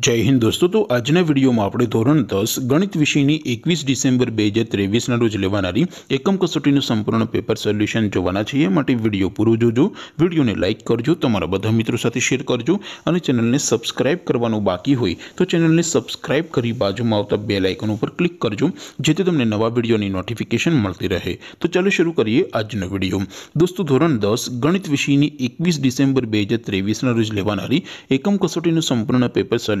જય હિન્દ દોસ્તો તો આજના વિડીયોમાં આપણે ધોરણ દસ ગણિત વિષયની એકવીસ ડિસેમ્બર બે હજાર ત્રેવીસના રોજ લેવાનારી એકમ કસોટીનું સંપૂર્ણ પેપર સોલ્યુશન જોવાના છીએ માટે વિડીયો પૂરો જોજો વિડીયોને લાઇક કરજો તમારા બધા મિત્રો સાથે શેર કરજો અને ચેનલને સબસ્ક્રાઇબ કરવાનું બાકી હોય તો ચેનલને સબસ્ક્રાઇબ કરી બાજુમાં આવતા બે લાઇકન ઉપર ક્લિક કરજો જેથી તમને નવા વિડીયોની નોટિફિકેશન મળતી રહે તો ચાલો શરૂ કરીએ આજનો વિડીયો દોસ્તો ધોરણ દસ ગણિત વિષયની એકવીસ ડિસેમ્બર બે હજાર ત્રેવીસના રોજ લેવાનારી એકમ કસોટીનું સંપૂર્ણ પેપર સોલ્યુશન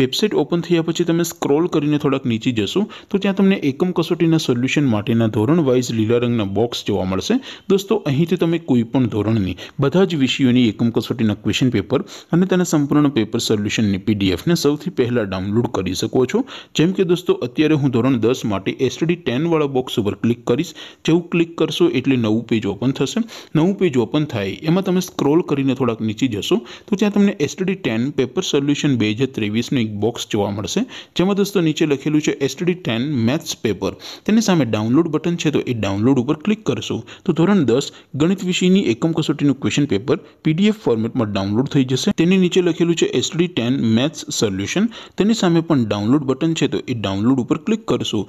વેબસાઇટ ઓપન થયા પછી તમે સ્ક્રોલ કરીને થોડાક નીચે જશો તો ત્યાં તમને એકમ કસોટીના સોલ્યુશન માટેના ધોરણ વાઇઝ લીલા રંગના બોક્સ જોવા મળશે દોસ્તો અહીંથી તમે કોઈ પણ ધોરણની બધા જ વિષયોની એકમ કસોટીના ક્વેશ્ચન પેપર અને તેના સંપૂર્ણ પેપર સોલ્યુશનની પીડીએફને સૌથી પહેલાં ડાઉનલોડ કરી શકો છો જેમ કે દોસ્તો અત્યારે હું ધોરણ દસ માટે એસટીડી ટેનવાળા બોક્સ ઉપર ક્લિક કરીશ જેવું ક્લિક કરશો એટલે નવું પેજ ઓપન થશે નવું પેજ ઓપન થાય એમાં તમે સ્ક્રોલ કરીને થોડાક નીચે જશો તો ત્યાં તમને એસટીડી ટેન પેપર સોલ્યુશન બે હજાર ત્રેવીસ નીક બોક્સ જોવા મળશે જેમ કે દોસ્તો નીચે લખેલું છે STD 10 मैथ्स પેપર તેની સામે ડાઉનલોડ બટન છે તો એ ડાઉનલોડ ઉપર ક્લિક કરશું તો ધોરણ 10 ગણિત વિષયની એકમ કસોટીનું ક્વેશ્ચન પેપર PDF ફોર્મેટમાં ડાઉનલોડ થઈ જશે તેની નીચે લખેલું છે STD 10 मैथ्स સોલ્યુશન તેની સામે પણ ડાઉનલોડ બટન છે તો એ ડાઉનલોડ ઉપર ક્લિક કરશું